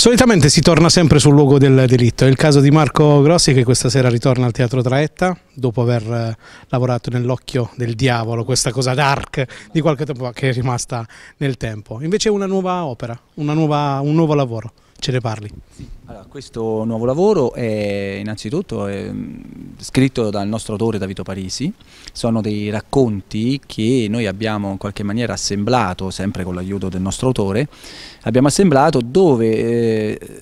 Solitamente si torna sempre sul luogo del delitto, è il caso di Marco Grossi che questa sera ritorna al Teatro Traetta dopo aver eh, lavorato nell'occhio del diavolo, questa cosa dark di qualche tempo fa che è rimasta nel tempo. Invece è una nuova opera, una nuova, un nuovo lavoro ce ne parli. Allora, questo nuovo lavoro è innanzitutto è mm, scritto dal nostro autore Davito Parisi, sono dei racconti che noi abbiamo in qualche maniera assemblato, sempre con l'aiuto del nostro autore, abbiamo assemblato dove... Eh,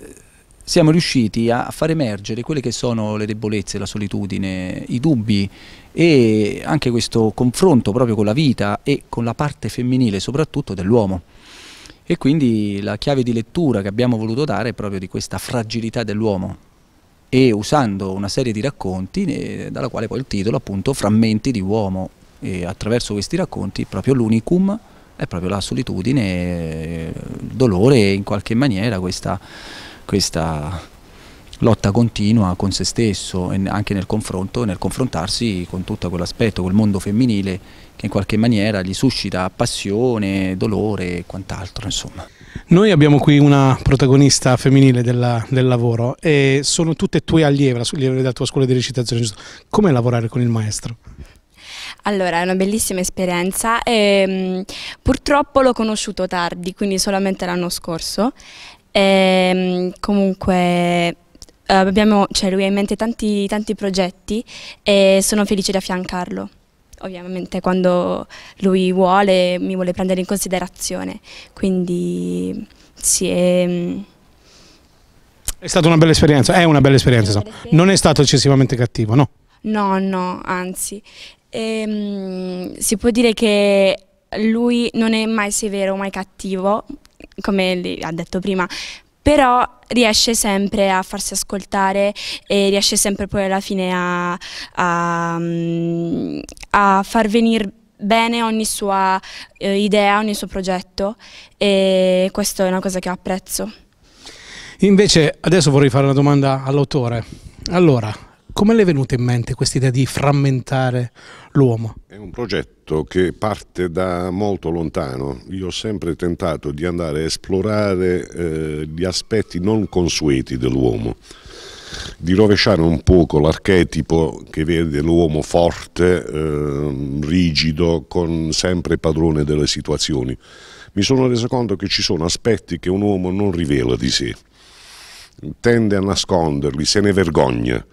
siamo riusciti a far emergere quelle che sono le debolezze, la solitudine, i dubbi e anche questo confronto proprio con la vita e con la parte femminile soprattutto dell'uomo. E quindi la chiave di lettura che abbiamo voluto dare è proprio di questa fragilità dell'uomo e usando una serie di racconti eh, dalla quale poi il titolo appunto Frammenti di uomo e attraverso questi racconti proprio l'unicum è proprio la solitudine, eh, il dolore e in qualche maniera questa, questa lotta continua con se stesso e anche nel confronto, nel confrontarsi con tutto quell'aspetto, quel mondo femminile che in qualche maniera gli suscita passione, dolore e quant'altro insomma. Noi abbiamo qui una protagonista femminile della, del lavoro e sono tutte tue allieve, allieve della tua scuola di recitazione, giusto? Com'è lavorare con il maestro? Allora, è una bellissima esperienza. E, ehm, purtroppo l'ho conosciuto tardi, quindi solamente l'anno scorso. E, ehm, comunque eh, abbiamo, cioè lui ha in mente tanti, tanti progetti e sono felice di affiancarlo ovviamente quando lui vuole mi vuole prendere in considerazione, quindi sì. È, mm, è stata una bella esperienza, è una bella esperienza, non è stato eccessivamente cattivo, no? No, no, anzi, ehm, si può dire che lui non è mai severo, mai cattivo, come ha detto prima, però riesce sempre a farsi ascoltare e riesce sempre poi alla fine a, a, mm, a far venire bene ogni sua eh, idea, ogni suo progetto e questa è una cosa che apprezzo. Invece adesso vorrei fare una domanda all'autore. Allora, come le è venuta in mente questa idea di frammentare l'uomo? È un progetto che parte da molto lontano. Io ho sempre tentato di andare a esplorare eh, gli aspetti non consueti dell'uomo, di rovesciare un poco l'archetipo che vede l'uomo forte, eh, rigido, con sempre padrone delle situazioni. Mi sono reso conto che ci sono aspetti che un uomo non rivela di sé, tende a nasconderli, se ne vergogna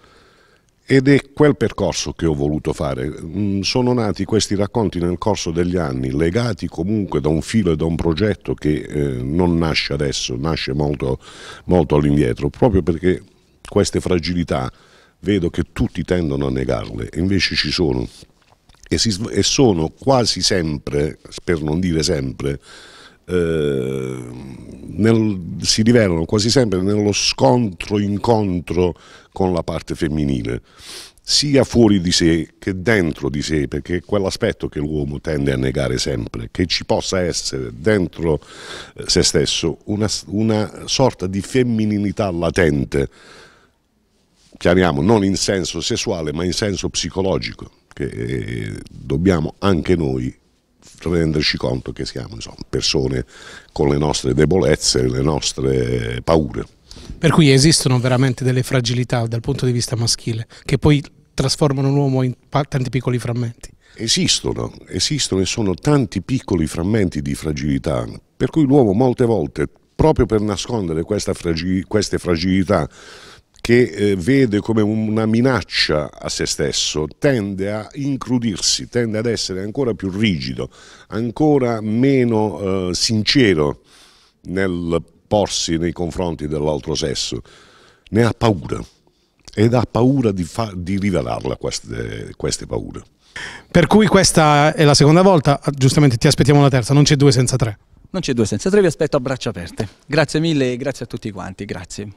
ed è quel percorso che ho voluto fare. Mm, sono nati questi racconti nel corso degli anni, legati comunque da un filo e da un progetto che eh, non nasce adesso, nasce molto, molto all'indietro, proprio perché queste fragilità vedo che tutti tendono a negarle, invece ci sono. E, si, e sono quasi sempre, per non dire sempre, eh, nel, si rivelano quasi sempre nello scontro-incontro con la parte femminile, sia fuori di sé che dentro di sé, perché è quell'aspetto che l'uomo tende a negare sempre, che ci possa essere dentro eh, se stesso una, una sorta di femminilità latente, chiariamo, non in senso sessuale ma in senso psicologico, che eh, dobbiamo anche noi renderci conto che siamo insomma, persone con le nostre debolezze, le nostre paure. Per cui esistono veramente delle fragilità dal punto di vista maschile che poi trasformano l'uomo in tanti piccoli frammenti. Esistono, esistono e sono tanti piccoli frammenti di fragilità, per cui l'uomo molte volte, proprio per nascondere fragil queste fragilità, che eh, vede come una minaccia a se stesso, tende a incrudirsi, tende ad essere ancora più rigido, ancora meno eh, sincero nel porsi nei confronti dell'altro sesso. Ne ha paura ed ha paura di, di rivelarla queste, queste paure. Per cui questa è la seconda volta, ah, giustamente ti aspettiamo la terza, non c'è due senza tre. Non c'è due senza tre, vi aspetto a braccia aperte. Grazie mille e grazie a tutti quanti, grazie.